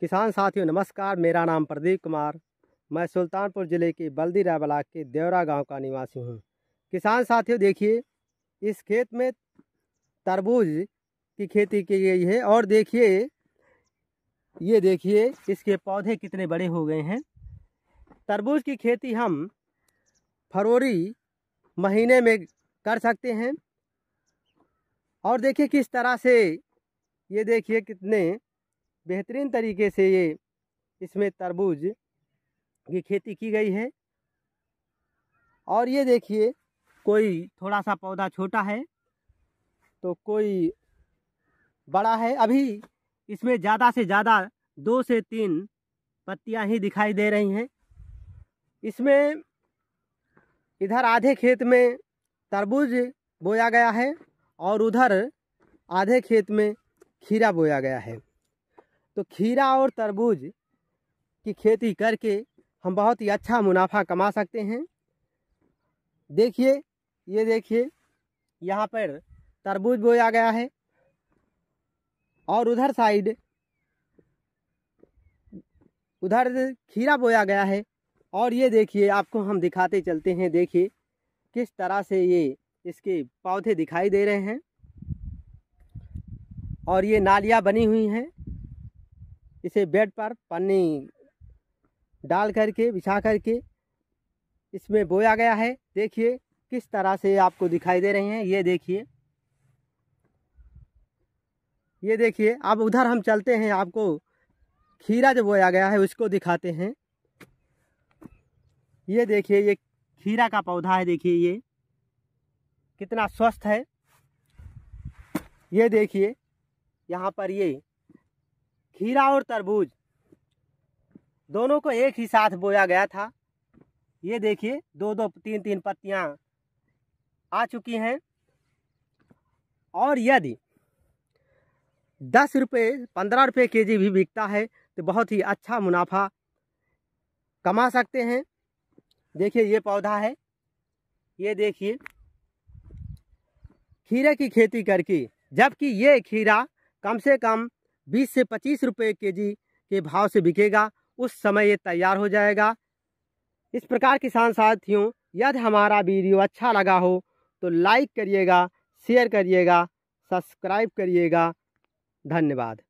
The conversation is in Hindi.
किसान साथियों नमस्कार मेरा नाम प्रदीप कुमार मैं सुल्तानपुर ज़िले के राय ब्लाक के देवरा गांव का निवासी हूं। किसान साथियों देखिए इस खेत में तरबूज की खेती की गई है और देखिए ये देखिए इसके पौधे कितने बड़े हो गए हैं तरबूज की खेती हम फरवरी महीने में कर सकते हैं और देखिए किस तरह से ये देखिए कितने बेहतरीन तरीके से ये इसमें तरबूज की खेती की गई है और ये देखिए कोई थोड़ा सा पौधा छोटा है तो कोई बड़ा है अभी इसमें ज़्यादा से ज़्यादा दो से तीन पत्तियां ही दिखाई दे रही हैं इसमें इधर आधे खेत में तरबूज बोया गया है और उधर आधे खेत में खीरा बोया गया है तो खीरा और तरबूज की खेती करके हम बहुत ही अच्छा मुनाफा कमा सकते हैं देखिए ये देखिए यहाँ पर तरबूज बोया गया है और उधर साइड उधर खीरा बोया गया है और ये देखिए आपको हम दिखाते चलते हैं देखिए किस तरह से ये इसके पौधे दिखाई दे रहे हैं और ये नालियाँ बनी हुई हैं इसे बेड पर पानी डाल करके बिछा करके इसमें बोया गया है देखिए किस तरह से आपको दिखाई दे रहे हैं ये देखिए ये देखिए अब उधर हम चलते हैं आपको खीरा जो बोया गया है उसको दिखाते हैं ये देखिए ये खीरा का पौधा है देखिए ये कितना स्वस्थ है ये देखिए यहाँ पर ये खीरा और तरबूज दोनों को एक ही साथ बोया गया था ये देखिए दो दो तीन तीन पत्तियाँ आ चुकी हैं और यदि दस रुपये पंद्रह रुपये के जी भी बिकता है तो बहुत ही अच्छा मुनाफा कमा सकते हैं देखिए ये पौधा है ये देखिए खीरे की खेती करके जबकि ये खीरा कम से कम बीस से पच्चीस रुपये के जी के भाव से बिकेगा उस समय ये तैयार हो जाएगा इस प्रकार किसान साथियों यदि हमारा वीडियो अच्छा लगा हो तो लाइक करिएगा शेयर करिएगा सब्सक्राइब करिएगा धन्यवाद